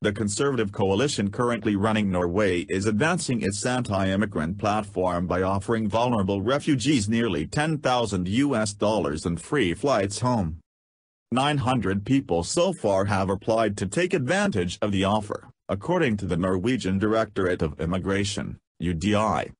The conservative coalition currently running Norway is advancing its anti-immigrant platform by offering vulnerable refugees nearly 10,000 US dollars and free flights home. 900 people so far have applied to take advantage of the offer, according to the Norwegian Directorate of Immigration, UDI.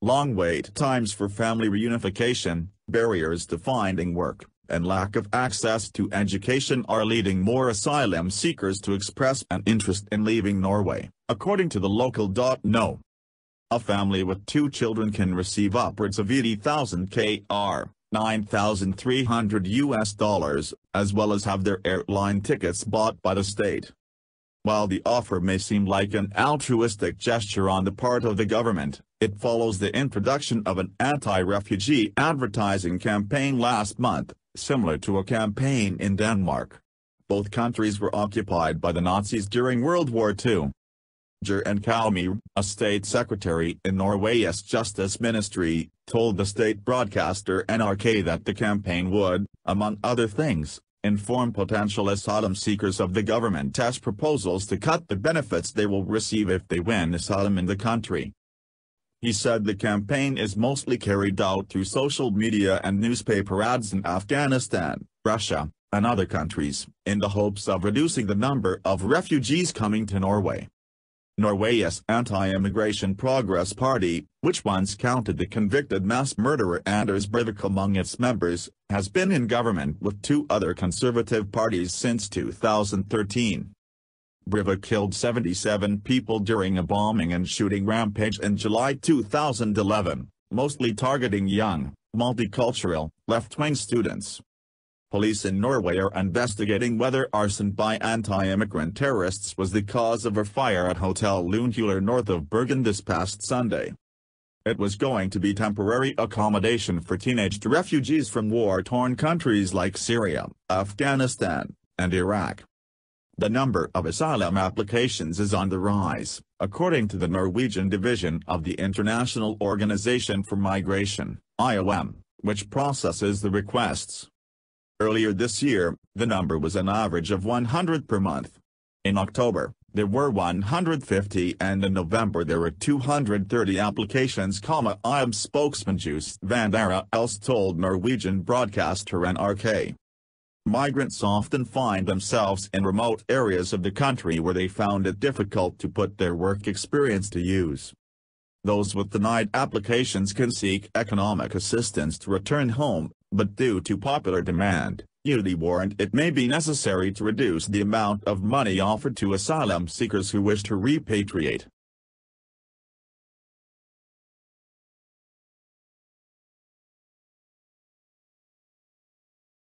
Long wait times for family reunification, barriers to finding work, and lack of access to education are leading more asylum seekers to express an interest in leaving Norway, according to the local. No. A family with two children can receive upwards of 80,000 KR, 9,300 US dollars, as well as have their airline tickets bought by the state. While the offer may seem like an altruistic gesture on the part of the government, it follows the introduction of an anti-refugee advertising campaign last month, similar to a campaign in Denmark. Both countries were occupied by the Nazis during World War II. Jørgen Kalmyr, a state secretary in Norway's Justice Ministry, told the state broadcaster NRK that the campaign would, among other things, inform potential asylum seekers of the government's proposals to cut the benefits they will receive if they win asylum in the country. He said the campaign is mostly carried out through social media and newspaper ads in Afghanistan, Russia, and other countries, in the hopes of reducing the number of refugees coming to Norway. Norway's anti-immigration progress party, which once counted the convicted mass murderer Anders Breivik among its members, has been in government with two other conservative parties since 2013. Briva killed 77 people during a bombing and shooting rampage in July 2011, mostly targeting young, multicultural, left-wing students. Police in Norway are investigating whether arson by anti-immigrant terrorists was the cause of a fire at Hotel Lunehuler north of Bergen this past Sunday. It was going to be temporary accommodation for teenage refugees from war-torn countries like Syria, Afghanistan, and Iraq. The number of asylum applications is on the rise, according to the Norwegian division of the International Organization for Migration, IOM, which processes the requests. Earlier this year, the number was an average of 100 per month. In October, there were 150 and in November there were 230 applications, IOM spokesman Jus Vandera Els told Norwegian broadcaster NRK. Migrants often find themselves in remote areas of the country where they found it difficult to put their work experience to use. Those with denied applications can seek economic assistance to return home, but due to popular demand, duty warned it may be necessary to reduce the amount of money offered to asylum seekers who wish to repatriate.